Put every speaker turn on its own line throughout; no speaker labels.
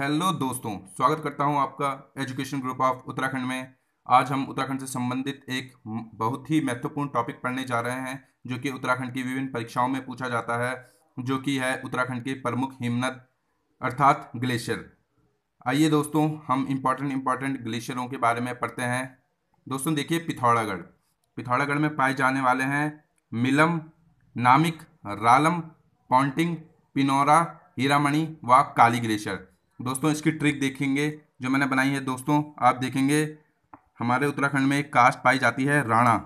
hello दोस्तों स्वागत करता हूं आपका एजुकेशन ग्रुप ऑफ उत्तराखंड में आज हम उत्तराखंड से संबंधित एक बहुत ही महत्वपूर्ण टॉपिक पढ़ने जा रहे हैं जो कि उत्तराखंड की विभिन्न परीक्षाओं में पूछा जाता है जो कि है उत्तराखंड के प्रमुख हिमनद अर्थात ग्लेशियर आइए दोस्तों हम इम्पॉर्टेंट इम्पॉर्टेंट ग्लेशियरों के बारे में पढ़ते हैं दोस्तों देखिए पिथौरागढ़ पिथौरागढ़ में पाए जाने वाले हैं मिलम नामिक रालम पॉन्टिंग पिनौरा हीरामणि व काली ग्लेशियर दोस्तों इसकी ट्रिक देखेंगे जो मैंने बनाई है दोस्तों आप देखेंगे हमारे उत्तराखंड में एक कास्ट पाई जाती है राणा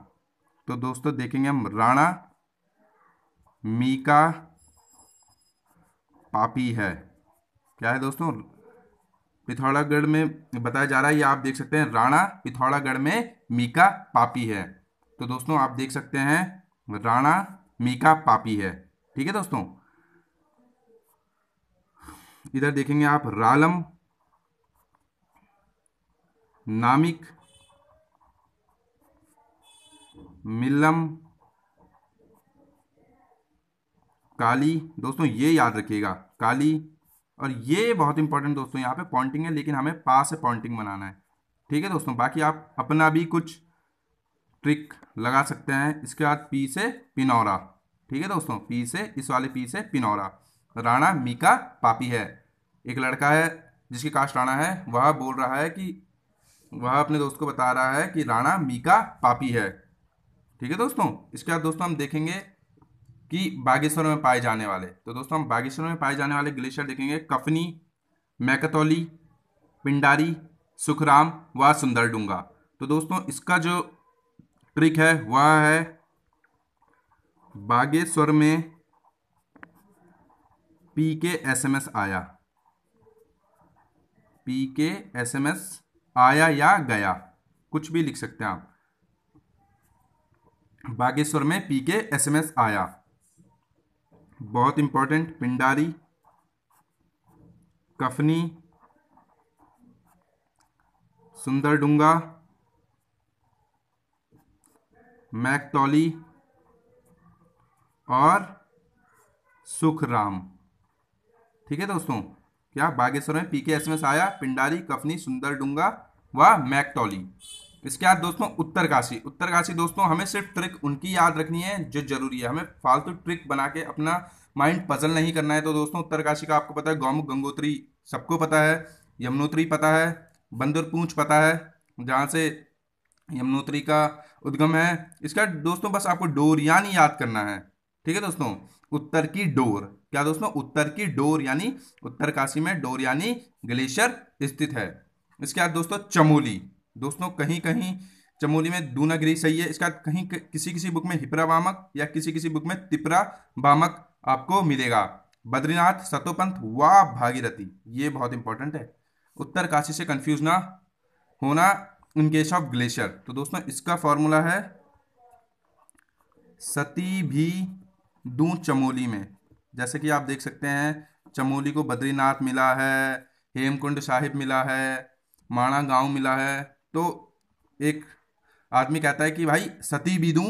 तो दोस्तों देखेंगे हम राणा मीका पापी है क्या है दोस्तों पिथौरागढ़ में बताया जा रहा है ये आप देख सकते हैं राणा पिथौरागढ़ में मीका पापी है तो दोस्तों आप देख सकते हैं राणा मीका पापी है ठीक है दोस्तों इधर देखेंगे आप रालम नामिक मिलम काली दोस्तों ये याद रखिएगा काली और ये बहुत इंपॉर्टेंट दोस्तों यहाँ पे पॉइंटिंग है लेकिन हमें पास से पॉइंटिंग बनाना है ठीक है दोस्तों बाकी आप अपना भी कुछ ट्रिक लगा सकते हैं इसके बाद पी से पिनौरा ठीक है दोस्तों पी से इस वाले पी से पिनौरा राणा मीका पापी है एक लड़का है जिसकी कास्ट राणा है वह बोल रहा है कि वह अपने दोस्त को बता रहा है कि राणा मीका पापी है ठीक है दोस्तों इसके बाद दोस्तों हम देखेंगे कि बागेश्वर में पाए जाने वाले तो दोस्तों हम बागेश्वर में पाए जाने वाले ग्लेशियर देखेंगे कफनी मैकतौली पिंडारी सुखराम व सुंदरडूंगा तो दोस्तों इसका जो ट्रिक है वह है बागेश्वर में P K S M S आया P K S M S आया या गया कुछ भी लिख सकते हैं आप बागेश्वर में P K S M S आया बहुत इंपॉर्टेंट पिंडारी कफनी सुंदरडूंगा मैकटॉली और सुखराम ठीक है दोस्तों क्या बागेश्वर में पी के एस आया पिंडारी कफनी सुंदरडूंगा व मैकटॉली इसके बाद दोस्तों उत्तरकाशी उत्तरकाशी दोस्तों हमें सिर्फ ट्रिक उनकी याद रखनी है जो जरूरी है हमें फालतू ट्रिक बना के अपना माइंड पजल नहीं करना है तो दोस्तों उत्तरकाशी का आपको पता है गौमुख गंगोत्री सबको पता है यमुनोत्री पता है बंदर पूंछ पता है जहाँ से यमुनोत्री का उद्गम है इसका दोस्तों बस आपको डोर यानी याद करना है ठीक है दोस्तों उत्तर की डोर क्या दोस्तों उत्तर की डोर यानी उत्तरकाशी में डोर यानी ग्लेशियर स्थित है इसके बाद दोस्तों चमोली दोस्तों कहीं कहीं चमोली में दूनागिरी सही है इसके बाद कहीं किसी किसी बुक में हिपरा बामक या किसी किसी बुक में तिपरा बामक आपको मिलेगा बद्रीनाथ सतोपंथ व भागीरथी ये बहुत इंपॉर्टेंट है उत्तर काशी से कंफ्यूज ना होना इन केस ऑफ ग्लेशियर तो दोस्तों इसका फॉर्मूला है सती भी दू चमोली में जैसे कि आप देख सकते हैं चमोली को बद्रीनाथ मिला है हेमकुंड साहिब मिला है माणा गांव मिला है तो एक आदमी कहता है कि भाई सती भी दूँ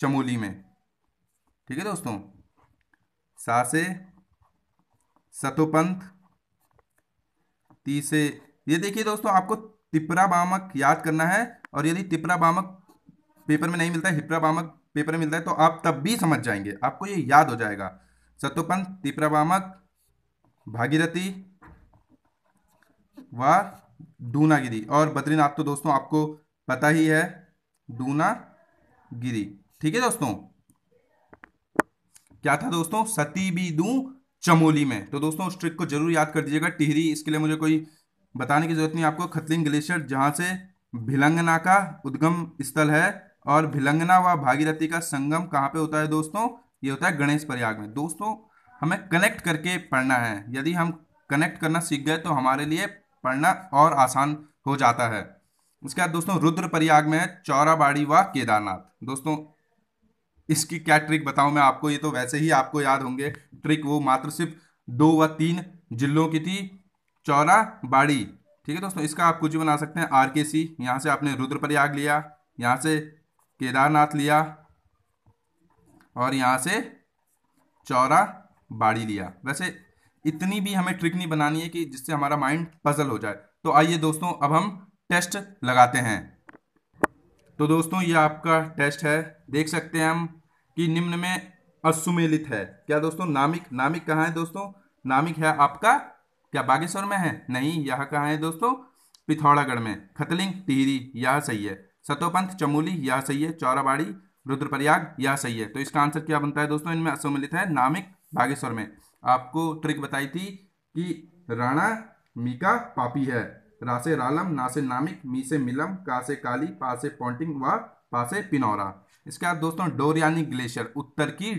चमोली में ठीक है दोस्तों सासे सतोपंथ तीसे ये देखिए दोस्तों आपको तिपरा बामक याद करना है और यदि तिपरा बामक पेपर में नहीं मिलता है हिपरा बामक पेपर में मिलता है तो आप तब भी समझ जाएंगे आपको ये याद हो जाएगा सतोपन तिप्रवामक भागीरथी व डूनागिरी और बद्रीनाथ तो दोस्तों आपको पता ही है गिरी ठीक है दोस्तों क्या था दोस्तों सती भी दू चमोली में तो दोस्तों उस ट्रिक को जरूर याद कर दीजिएगा टिहरी इसके लिए मुझे कोई बताने की जरूरत नहीं आपको खतलिंग ग्लेशियर जहां से भिलंगना का उद्गम स्थल है और भिलंगना व भागीरथी का संगम कहां पे होता है दोस्तों ये होता है गणेश प्रयाग में दोस्तों हमें कनेक्ट करके पढ़ना है यदि हम कनेक्ट करना सीख गए तो हमारे लिए पढ़ना और आसान हो जाता है उसके बाद दोस्तों रुद्र प्रयाग में है चौराबाड़ी व केदारनाथ दोस्तों इसकी क्या ट्रिक बताऊं मैं आपको ये तो वैसे ही आपको याद होंगे ट्रिक वो मात्र सिर्फ दो व तीन जिलों की थी चौरा बाड़ी ठीक है दोस्तों इसका आप कुछ भी बना सकते हैं आर के सी यहाँ से आपने रुद्रप्रयाग लिया यहाँ से केदारनाथ लिया और यहाँ से चौरा बाड़ी लिया वैसे इतनी भी हमें ट्रिक नहीं बनानी है कि जिससे हमारा माइंड पजल हो जाए तो आइए दोस्तों अब हम टेस्ट लगाते हैं तो दोस्तों ये आपका टेस्ट है देख सकते हैं हम कि निम्न में असुमेलित है क्या दोस्तों नामिक नामिक कहाँ है दोस्तों नामिक है आपका क्या बागेश्वर में है नहीं यह कहाँ है दोस्तों पिथौरागढ़ में खतलिंग टिहरी यह सही है सतोपंथ चमोली यह सही है चौराबाड़ी रुद्रप्रयाग यह सही है तो इसका आंसर क्या बनता है दोस्तों इनमें सम्मिलित है नामिक बागेश्वर में आपको ट्रिक बताई थी कि राणा मीका पापी है रासे रालम नासे नामिक मी से मिलम का से काली पासे पॉन्टिंग व पासे पिनौरा इसके बाद दोस्तों डोरियानी ग्लेशियर उत्तर की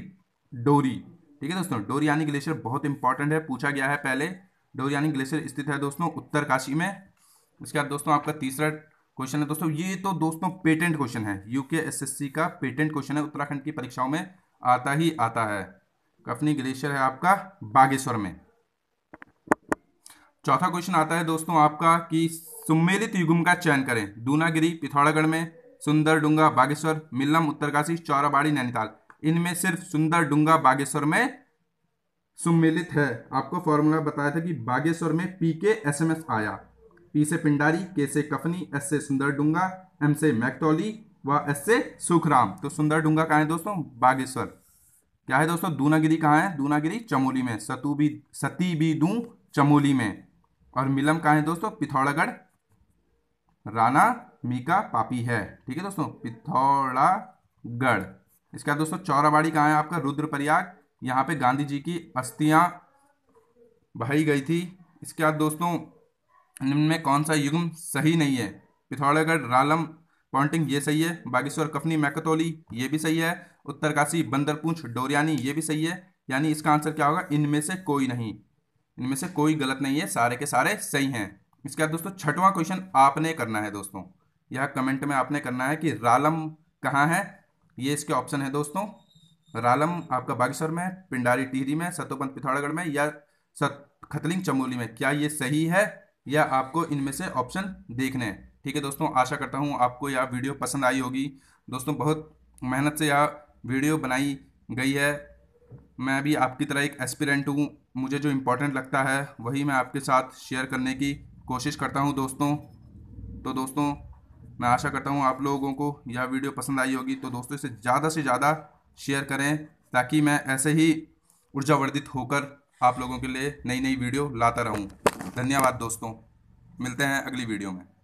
डोरी ठीक है दोस्तों डोरियानी ग्लेशियर बहुत इंपॉर्टेंट है पूछा गया है पहले डोरियानी ग्लेशियर स्थित है दोस्तों उत्तरकाशी में इसके बाद दोस्तों आपका तीसरा क्वेश्चन है दोस्तों ये तो दोस्तों पेटेंट क्वेश्चन है यूके एसएससी का पेटेंट क्वेश्चन है उत्तराखंड की परीक्षाओं में आता ही आता है कफनी ग्लेशियर है आपका बागेश्वर में चौथा क्वेश्चन आता है दोस्तों आपका कि सुमेलित युगम का चयन करें दूनागिरी पिथौरागढ़ में सुंदर डूंगा बागेश्वर मिल्लम उत्तरकाशी चौराबाड़ी नैनीताल इनमें सिर्फ सुंदर डूंगा बागेश्वर में सम्मिलित है आपको फॉर्मूला बताया था कि बागेश्वर में पी के एस आया पी से पिंडारी के से कफनी एस से सुंदर डूंगा एम से मैकटोली व एस से सुखराम तो सुंदर डूंगा कहाँ है दोस्तों बागेश्वर क्या है दोस्तों दूनागिरी कहाँ है दूनागिरी चमोली में सतु भी सती भी दू चमोली में और मिलम कहाँ है दोस्तों पिथौरागढ़ राना मीका पापी है ठीक है दोस्तों पिथौरागढ़ इसका दोस्तों चौराबाड़ी कहाँ है आपका रुद्रप्रयाग यहाँ पे गांधी जी की अस्थियाँ बहाई गई थी इसके बाद दोस्तों में कौन सा युग्म सही नहीं है पिथौरागढ़ रालम पॉन्टिंग ये सही है बागेश्वर कफनी मैकतोली ये भी सही है उत्तरकाशी बंदरपूंछ डोरियानी ये भी सही है यानी इसका आंसर क्या होगा इनमें से कोई नहीं इनमें से कोई गलत नहीं है सारे के सारे सही हैं इसके बाद दोस्तों छठवां क्वेश्चन आपने करना है दोस्तों यह कमेंट में आपने करना है कि रालम कहाँ है ये इसके ऑप्शन है दोस्तों रालम आपका बागेश्वर में पिंडारी टिहरी में सतोपंत पिथौरागढ़ में या सत खतलिंग चमोली में क्या ये सही है या आपको इनमें से ऑप्शन देखने हैं ठीक है दोस्तों आशा करता हूँ आपको यह वीडियो पसंद आई होगी दोस्तों बहुत मेहनत से यह वीडियो बनाई गई है मैं भी आपकी तरह एक एस्पिरेंट हूँ मुझे जो इम्पोर्टेंट लगता है वही मैं आपके साथ शेयर करने की कोशिश करता हूँ दोस्तों तो दोस्तों मैं आशा करता हूँ आप लोगों को यह वीडियो पसंद आई होगी तो दोस्तों इसे ज़्यादा से ज़्यादा शेयर करें ताकि मैं ऐसे ही ऊर्जावर्धित होकर आप लोगों के लिए नई नई वीडियो लाता रहूँ धन्यवाद दोस्तों मिलते हैं अगली वीडियो में